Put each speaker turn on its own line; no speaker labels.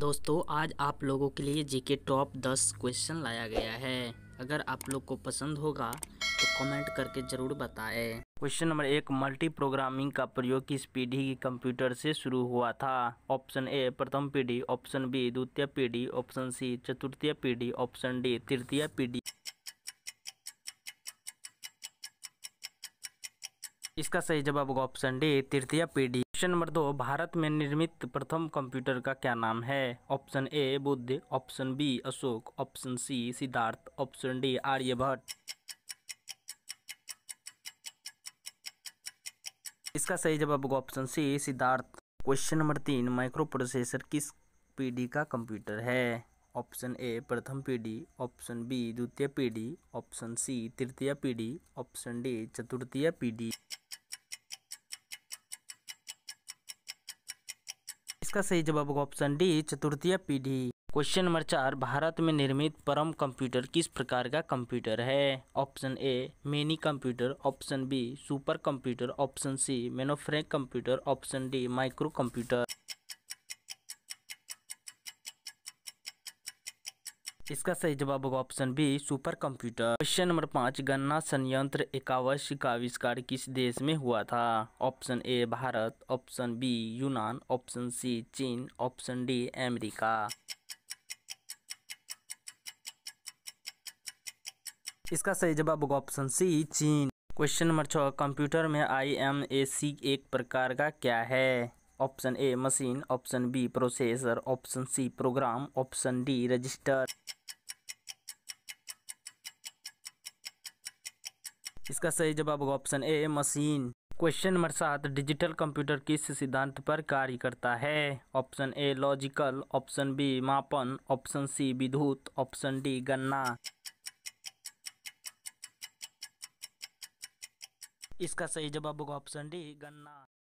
दोस्तों आज आप लोगों के लिए जीके टॉप 10 क्वेश्चन लाया गया है अगर आप लोग को पसंद होगा तो कमेंट करके ज़रूर बताएं क्वेश्चन नंबर एक मल्टी प्रोग्रामिंग का प्रयोग किस पीढ़ी की कंप्यूटर से शुरू हुआ था ऑप्शन ए प्रथम पीढ़ी ऑप्शन बी द्वितीय पीढ़ी ऑप्शन सी चतुर्थीय पीढ़ी ऑप्शन डी तृतीय पीढ़ी इसका सही जवाब होगा ऑप्शन डी तृतीय पीढ़ी ऑप्शन नंबर दो भारत में निर्मित प्रथम कंप्यूटर का क्या नाम है option A Buddha option B Ashoka option C Siddhartha option D Aryabhatta इसका सही जवाब होगा option C Siddhartha question number तीन माइक्रो प्रोसेसर किस पीढ़ी का कंप्यूटर है ऑप्शन ए प्रथम पीढ़ी ऑप्शन बी द्वितीय पीढ़ी ऑप्शन सी तृतीय पीढ़ी ऑप्शन डी चतुर्थीय पीढ़ी इसका सही जवाब होगा ऑप्शन डी चतुर्थीय पीढ़ी क्वेश्चन नंबर चार भारत में निर्मित परम कंप्यूटर किस प्रकार का कंप्यूटर है option A mini computer option B super computer option C mainframe computer option D micro computer इसका सही जवाब होगा option B super computer question number पाँच गन्ना संयंत्र एकावश का आविष्कार किस देश में हुआ था option A Bharat option B यूनान ऑप्शन सी चीन ऑप्शन डी अमेरिका इसका सही जवाब होगा ऑप्शन सी चीन क्वेश्चन नंबर छः कंप्यूटर में आई एम ए सी एक प्रकार का क्या है option A machine option B processor option C program option D register इसका सही जवाब होगा option A machine question number सात डिजिटल कंप्यूटर किस सिद्धांत पर कार्य करता है option A logical option B मापन ऑप्शन सी विद्युत ऑप्शन डी गन्ना इसका सही जवाब होगा ऑप्शन डी गन्ना